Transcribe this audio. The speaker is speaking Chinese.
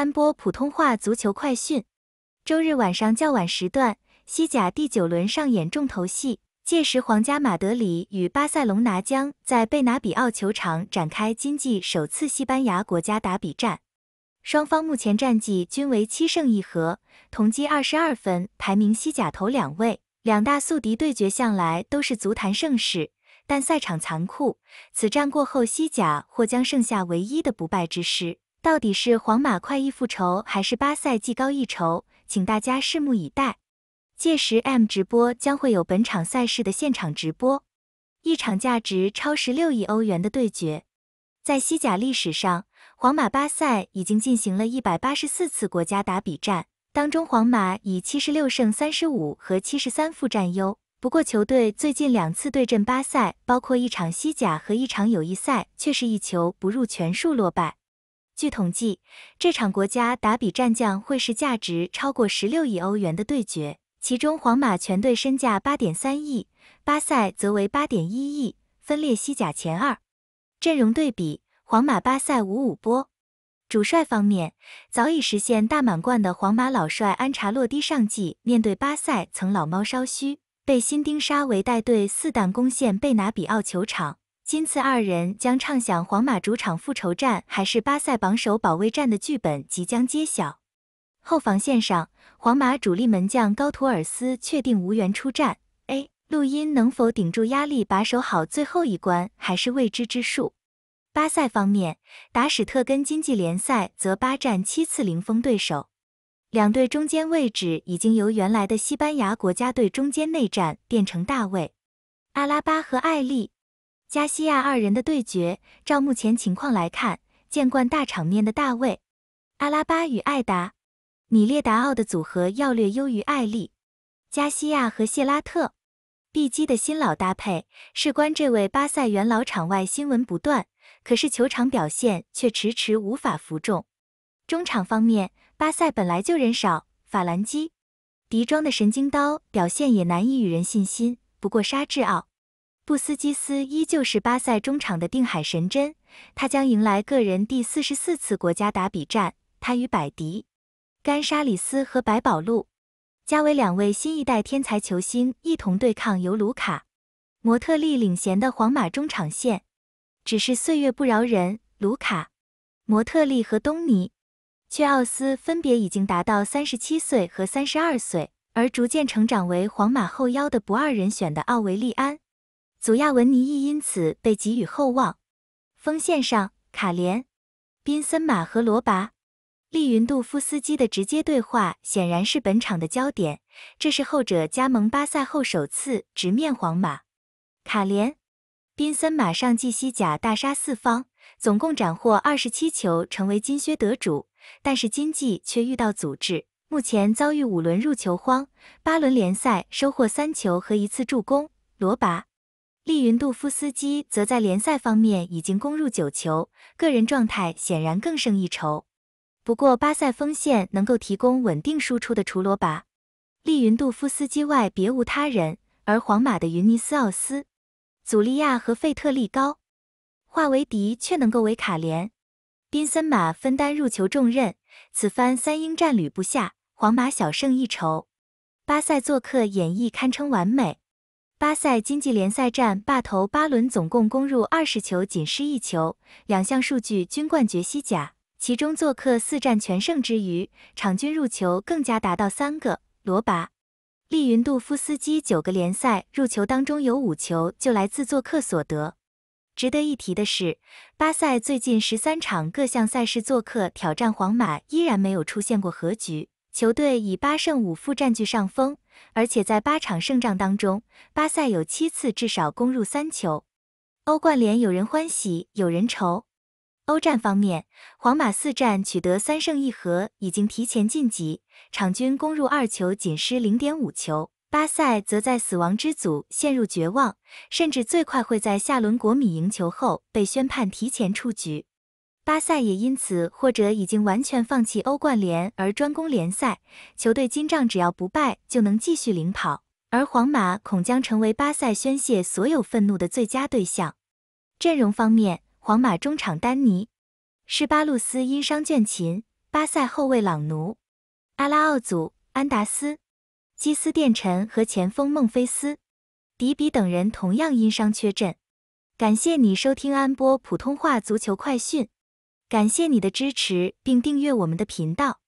三播普通话足球快讯，周日晚上较晚时段，西甲第九轮上演重头戏，届时皇家马德里与巴塞隆拿将在贝拿比奥球场展开今季首次西班牙国家打比战。双方目前战绩均为七胜一和，同积二十二分，排名西甲头两位。两大宿敌对决向来都是足坛盛事，但赛场残酷，此战过后，西甲或将剩下唯一的不败之师。到底是皇马快意复仇，还是巴塞技高一筹？请大家拭目以待。届时 M 直播将会有本场赛事的现场直播。一场价值超十六亿欧元的对决，在西甲历史上，皇马巴塞已经进行了一百八十四次国家打比战，当中皇马以七十六胜三十五和七十三负占优。不过球队最近两次对阵巴塞，包括一场西甲和一场友谊赛，却是一球不入全数落败。据统计，这场国家打比战将会是价值超过十六亿欧元的对决，其中皇马全队身价八点三亿，巴塞则为八点一亿，分列西甲前二。阵容对比，皇马巴塞五五波。主帅方面，早已实现大满贯的皇马老帅安查洛蒂上季面对巴塞曾老猫稍虚，被新丁沙维带队四弹攻陷贝拿比奥球场。今次二人将畅想皇马主场复仇战还是巴塞榜首保卫战的剧本即将揭晓。后防线上，皇马主力门将高图尔斯确定无缘出战，A. 录音能否顶住压力把守好最后一关还是未知之数。巴塞方面，达史特根经济联赛则八战七次零封对手，两队中间位置已经由原来的西班牙国家队中间内战变成大卫阿拉巴和艾利。加西亚二人的对决，照目前情况来看，见惯大场面的大卫阿拉巴与艾达米列达奥的组合要略优于艾丽·加西亚和谢拉特毕基的新老搭配，事关这位巴萨元老，场外新闻不断，可是球场表现却迟迟无法服众。中场方面，巴萨本来就人少，法兰基迪庄的神经刀表现也难以与人信心。不过沙治奥。布斯基斯依旧是巴萨中场的定海神针，他将迎来个人第四十四次国家打比战。他与百迪、甘沙里斯和百宝路加为两位新一代天才球星一同对抗由卢卡·摩特利领衔的皇马中场线。只是岁月不饶人，卢卡·摩特利和东尼·切奥斯分别已经达到三十七岁和三十二岁，而逐渐成长为皇马后腰的不二人选的奥维利安。祖亚文尼亦因此被给予厚望。锋线上，卡莲、宾森马和罗拔、利云杜夫斯基的直接对话显然是本场的焦点。这是后者加盟巴塞后首次直面皇马。卡莲、宾森马上季西甲大杀四方，总共斩获二十七球，成为金靴得主。但是今季却遇到阻滞，目前遭遇五轮入球荒。八轮联赛收获三球和一次助攻。罗拔。利云杜夫斯基则在联赛方面已经攻入九球，个人状态显然更胜一筹。不过，巴塞锋线能够提供稳定输出的除罗巴、利云杜夫斯基外别无他人。而皇马的云尼斯奥斯、祖利亚和费特利高、华维迪却能够为卡连、宾森马分担入球重任。此番三英战吕布下，皇马小胜一筹，巴塞做客演绎堪称完美。巴塞经济联赛战霸头，巴伦总共攻入二十球，仅失一球，两项数据均冠绝西甲。其中做客四战全胜之余，场均入球更加达到三个。罗拔利云杜夫斯基九个联赛入球当中有五球就来自做客所得。值得一提的是，巴塞最近十三场各项赛事做客挑战皇马依然没有出现过和局。球队以八胜五负占据上风，而且在八场胜仗当中，巴塞有七次至少攻入三球。欧冠联有人欢喜有人愁。欧战方面，皇马四战取得三胜一和，已经提前晋级，场均攻入二球，仅失零点五球。巴塞则在死亡之组陷入绝望，甚至最快会在下轮国米赢球后被宣判提前出局。巴塞也因此或者已经完全放弃欧冠联而专攻联赛，球队金帐只要不败就能继续领跑，而皇马恐将成为巴塞宣泄所有愤怒的最佳对象。阵容方面，皇马中场丹尼、施巴鲁斯因伤倦勤，巴塞后卫朗奴、阿拉奥祖、安达斯、基斯殿臣和前锋孟菲斯、迪比等人同样因伤缺阵。感谢你收听安波普通话足球快讯。感谢你的支持，并订阅我们的频道。